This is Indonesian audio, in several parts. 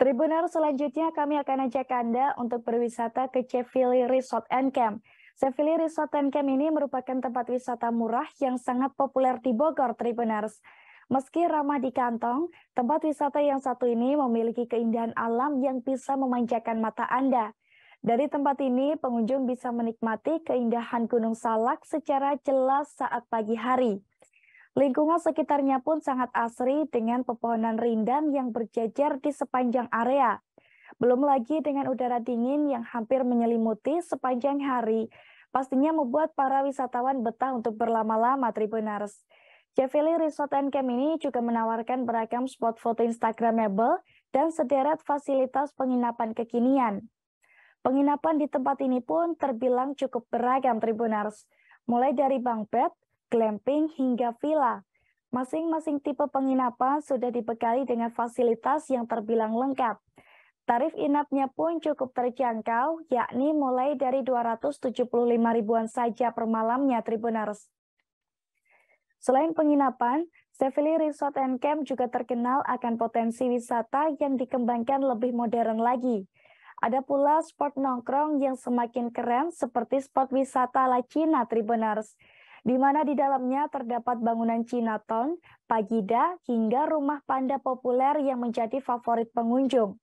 Tribuner selanjutnya kami akan ajak Anda untuk berwisata ke Cevili Resort and Camp. Cevili Resort and Camp ini merupakan tempat wisata murah yang sangat populer di Bogor, Tribuners. Meski ramah di kantong, tempat wisata yang satu ini memiliki keindahan alam yang bisa memanjakan mata Anda. Dari tempat ini, pengunjung bisa menikmati keindahan Gunung Salak secara jelas saat pagi hari. Lingkungan sekitarnya pun sangat asri dengan pepohonan rindang yang berjajar di sepanjang area. Belum lagi dengan udara dingin yang hampir menyelimuti sepanjang hari, pastinya membuat para wisatawan betah untuk berlama-lama Tribunars. Javeli Resort and Camp ini juga menawarkan beragam spot foto Instagramable dan sederet fasilitas penginapan kekinian. Penginapan di tempat ini pun terbilang cukup beragam Tribunars, mulai dari bang bed, glamping, hingga villa. Masing-masing tipe penginapan sudah dibekali dengan fasilitas yang terbilang lengkap. Tarif inapnya pun cukup terjangkau, yakni mulai dari 275 ribuan saja per malamnya Tribunars. Selain penginapan, Seville Resort and Camp juga terkenal akan potensi wisata yang dikembangkan lebih modern lagi. Ada pula spot nongkrong yang semakin keren seperti spot wisata La Cina Tribunars di mana di dalamnya terdapat bangunan Chinatown, Pagida, hingga rumah panda populer yang menjadi favorit pengunjung.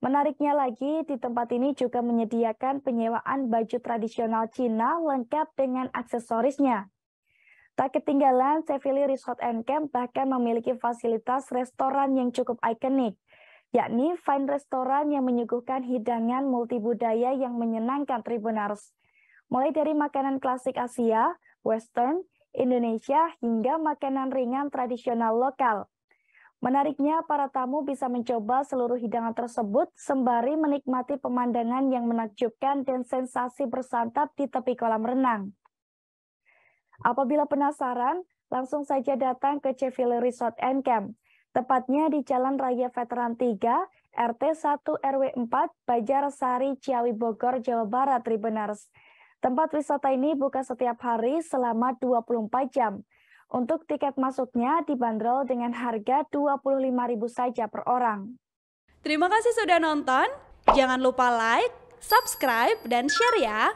Menariknya lagi, di tempat ini juga menyediakan penyewaan baju tradisional Cina lengkap dengan aksesorisnya. Tak ketinggalan, Sevilla Resort and Camp bahkan memiliki fasilitas restoran yang cukup ikonik, yakni fine restoran yang menyuguhkan hidangan multibudaya yang menyenangkan Tribunars. Mulai dari makanan klasik Asia, Western, Indonesia, hingga makanan ringan tradisional lokal. Menariknya, para tamu bisa mencoba seluruh hidangan tersebut sembari menikmati pemandangan yang menakjubkan dan sensasi bersantap di tepi kolam renang. Apabila penasaran, langsung saja datang ke Cheville Resort and Camp, tepatnya di Jalan Raya Veteran 3, RT 1 RW 4, Bajarsari, Sari, Ciawi Bogor, Jawa Barat, Tribunars. Tempat wisata ini buka setiap hari selama 24 jam. Untuk tiket masuknya dibanderol dengan harga 25.000 saja per orang. Terima kasih sudah nonton. Jangan lupa like, subscribe, dan share ya.